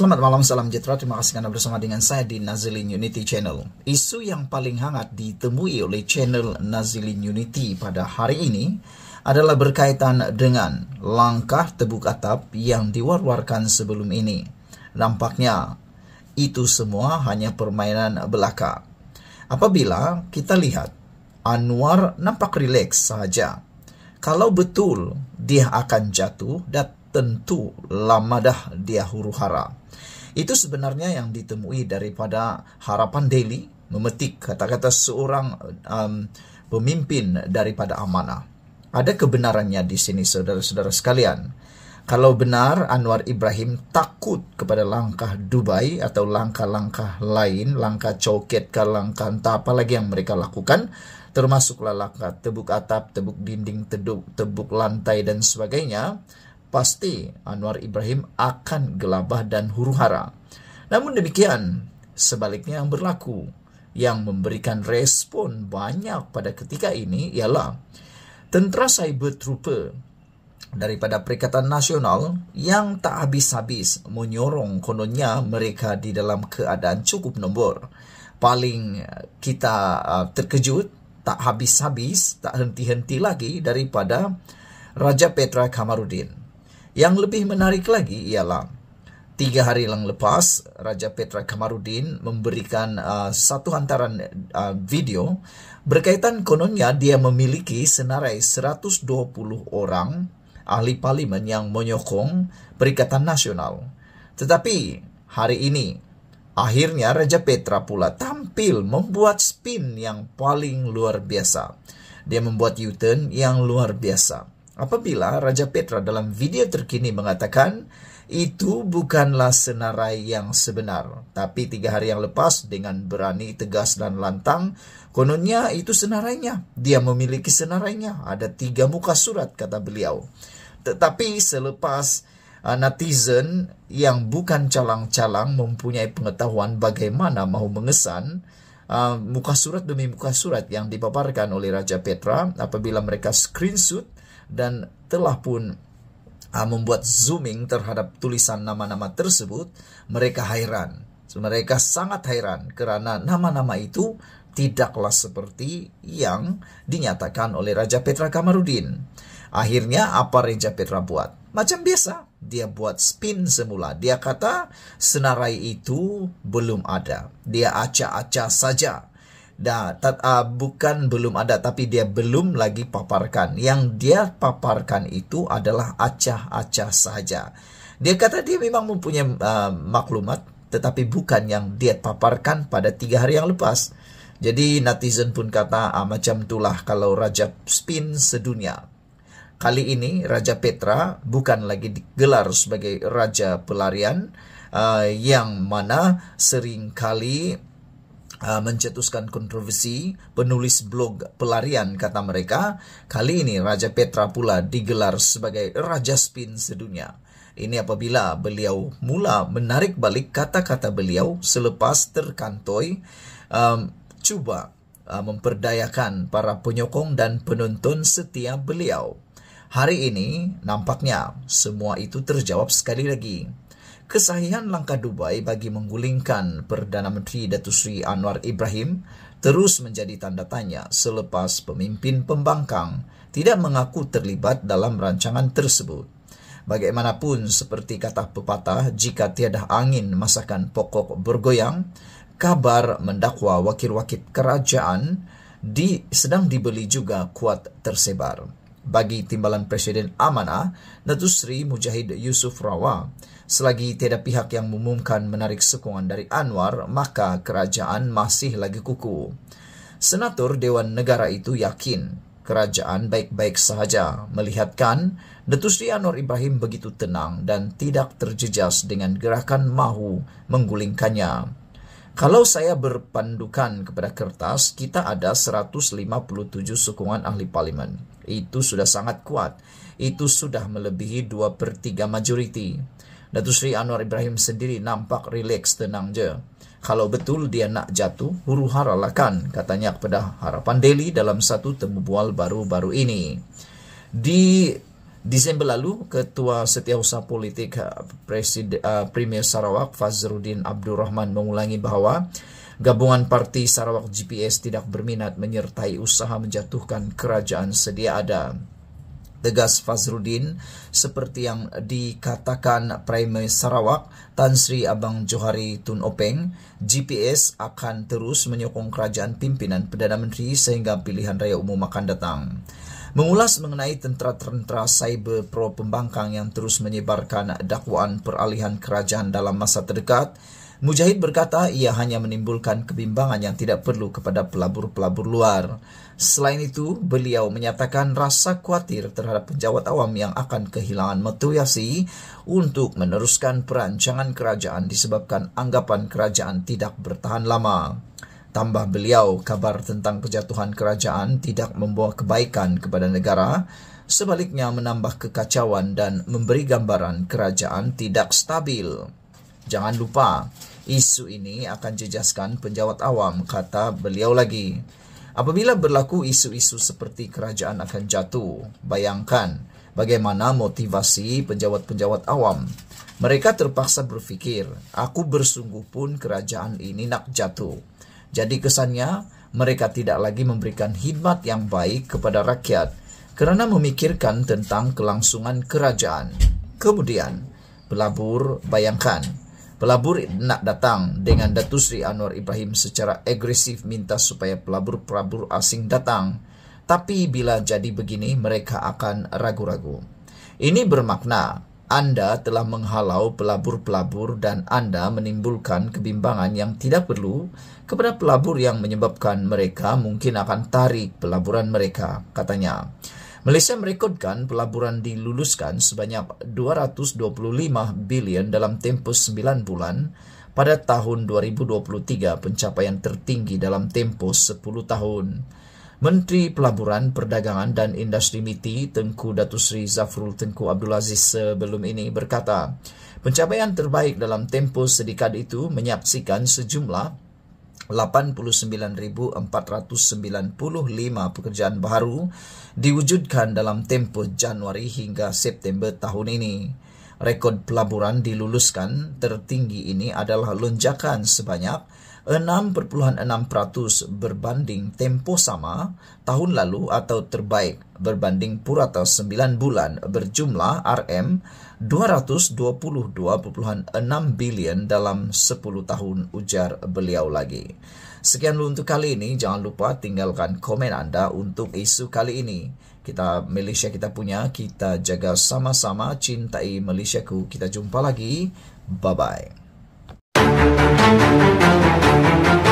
Selamat malam, salam jitra. Terima kasih karena bersama dengan saya di Nazilin Unity Channel. Isu yang paling hangat ditemui oleh channel Nazilin Unity pada hari ini adalah berkaitan dengan langkah tebuk atap yang diwar-warkan sebelum ini. Nampaknya itu semua hanya permainan belaka. Apabila kita lihat Anwar nampak rileks saja. Kalau betul dia akan jatuh dan tentu lamadah dia huru hara. Itu sebenarnya yang ditemui daripada harapan daily memetik kata-kata seorang um, pemimpin daripada amanah. Ada kebenarannya di sini saudara-saudara sekalian. Kalau benar Anwar Ibrahim takut kepada langkah Dubai atau langkah-langkah lain, langkah coket ke langkah entah apa lagi yang mereka lakukan, termasuklah langkah tebuk atap, tebuk dinding, tebuk, tebuk lantai dan sebagainya, pasti Anwar Ibrahim akan gelabah dan huru-hara. Namun demikian, sebaliknya yang berlaku yang memberikan respon banyak pada ketika ini ialah tentera cyber trooper daripada Perikatan Nasional yang tak habis-habis menyorong kononnya mereka di dalam keadaan cukup nombor. Paling kita uh, terkejut, tak habis-habis, tak henti-henti lagi daripada Raja Petra Kamarudin. Yang lebih menarik lagi ialah tiga hari yang lepas Raja Petra Kamarudin memberikan uh, satu hantaran uh, video berkaitan kononnya dia memiliki senarai 120 orang ahli parlimen yang menyokong Perikatan Nasional. Tetapi hari ini akhirnya Raja Petra pula tampil membuat spin yang paling luar biasa. Dia membuat U-turn yang luar biasa Apabila Raja Petra dalam video terkini mengatakan itu bukanlah senarai yang sebenar. Tapi tiga hari yang lepas dengan berani, tegas dan lantang, kononnya itu senarainya. Dia memiliki senarainya. Ada tiga muka surat, kata beliau. Tetapi selepas uh, netizen yang bukan calang-calang mempunyai pengetahuan bagaimana mahu mengesan, Ah, muka surat demi muka surat yang dipaparkan oleh Raja Petra apabila mereka screenshot dan telah pun uh, membuat zooming terhadap tulisan nama-nama tersebut, mereka hairan. Mereka sangat hairan kerana nama-nama itu tidaklah seperti yang dinyatakan oleh Raja Petra Kamarudin. Akhirnya apa Raja Petra buat? Macam biasa, dia buat spin semula. Dia kata senarai itu belum ada. Dia acah-acah saja. Dah, tak, uh, ah, bukan belum ada tapi dia belum lagi paparkan. Yang dia paparkan itu adalah acah-acah saja. Dia kata dia memang mempunyai uh, maklumat tetapi bukan yang dia paparkan pada tiga hari yang lepas. Jadi netizen pun kata ah, macam itulah kalau Raja spin sedunia kali ini Raja Petra bukan lagi digelar sebagai Raja Pelarian uh, yang mana seringkali uh, mencetuskan kontroversi penulis blog pelarian kata mereka. Kali ini Raja Petra pula digelar sebagai Raja Spin sedunia. Ini apabila beliau mula menarik balik kata-kata beliau selepas terkantoi um, cuba uh, memperdayakan para penyokong dan penonton setia beliau. Hari ini nampaknya semua itu terjawab sekali lagi. Kesahihan langkah Dubai bagi menggulingkan Perdana Menteri Datu Sri Anwar Ibrahim terus menjadi tanda tanya selepas pemimpin pembangkang tidak mengaku terlibat dalam rancangan tersebut. Bagaimanapun seperti kata pepatah, jika tiada angin masakan pokok bergoyang, kabar mendakwa wakil-wakil kerajaan di, sedang dibeli juga kuat tersebar bagi Timbalan Presiden amana Datu Sri Mujahid Yusuf Rawa. Selagi tiada pihak yang mengumumkan menarik sokongan dari Anwar, maka kerajaan masih lagi kuku. Senator Dewan Negara itu yakin kerajaan baik-baik sahaja melihatkan Datu Sri Anwar Ibrahim begitu tenang dan tidak terjejas dengan gerakan mahu menggulingkannya. Kalau saya berpandukan kepada kertas, kita ada 157 sokongan ahli parlimen. Itu sudah sangat kuat. Itu sudah melebihi 2 per 3 majoriti. Datuk Sri Anwar Ibrahim sendiri nampak relax tenang je. Kalau betul dia nak jatuh, huru haralah kan, katanya kepada harapan Delhi dalam satu temubual baru-baru ini. Di Disember lalu, Ketua Setiausaha Politik uh, Presiden uh, Premier Sarawak Fazrudin Abdul Rahman mengulangi bahawa gabungan parti Sarawak GPS tidak berminat menyertai usaha menjatuhkan kerajaan sedia ada. Tegas Fazrudin, seperti yang dikatakan Premier Sarawak Tan Sri Abang Johari Tun Openg, GPS akan terus menyokong kerajaan pimpinan Perdana Menteri sehingga pilihan raya umum akan datang mengulas mengenai tentera-tentera cyber pro pembangkang yang terus menyebarkan dakwaan peralihan kerajaan dalam masa terdekat, Mujahid berkata ia hanya menimbulkan kebimbangan yang tidak perlu kepada pelabur-pelabur luar. Selain itu, beliau menyatakan rasa khawatir terhadap penjawat awam yang akan kehilangan motivasi untuk meneruskan perancangan kerajaan disebabkan anggapan kerajaan tidak bertahan lama tambah beliau kabar tentang kejatuhan kerajaan tidak membawa kebaikan kepada negara sebaliknya menambah kekacauan dan memberi gambaran kerajaan tidak stabil jangan lupa isu ini akan jejaskan penjawat awam kata beliau lagi apabila berlaku isu-isu seperti kerajaan akan jatuh bayangkan bagaimana motivasi penjawat-penjawat awam mereka terpaksa berfikir aku bersungguh pun kerajaan ini nak jatuh jadi kesannya mereka tidak lagi memberikan khidmat yang baik kepada rakyat kerana memikirkan tentang kelangsungan kerajaan. Kemudian, pelabur bayangkan, pelabur nak datang dengan Datu Sri Anwar Ibrahim secara agresif minta supaya pelabur-pelabur asing datang. Tapi bila jadi begini, mereka akan ragu-ragu. Ini bermakna anda telah menghalau pelabur-pelabur dan Anda menimbulkan kebimbangan yang tidak perlu kepada pelabur yang menyebabkan mereka mungkin akan tarik pelaburan mereka, katanya. Malaysia merekodkan pelaburan diluluskan sebanyak 225 bilion dalam tempoh 9 bulan pada tahun 2023, pencapaian tertinggi dalam tempoh 10 tahun. Menteri Pelaburan, Perdagangan dan Industri MITI Tengku Datu Seri Zafrul Tengku Abdul Aziz sebelum ini berkata, pencapaian terbaik dalam tempoh sedekad itu menyaksikan sejumlah 89,495 pekerjaan baru diwujudkan dalam tempoh Januari hingga September tahun ini. Rekod pelaburan diluluskan tertinggi ini adalah lonjakan sebanyak 6.6% berbanding tempo sama tahun lalu atau terbaik berbanding purata 9 bulan berjumlah RM 222.6 bilion dalam 10 tahun ujar beliau lagi. Sekian dulu untuk kali ini. Jangan lupa tinggalkan komen anda untuk isu kali ini. Kita Malaysia kita punya, kita jaga sama-sama cintai Malaysia ku. Kita jumpa lagi. Bye-bye. Thank you.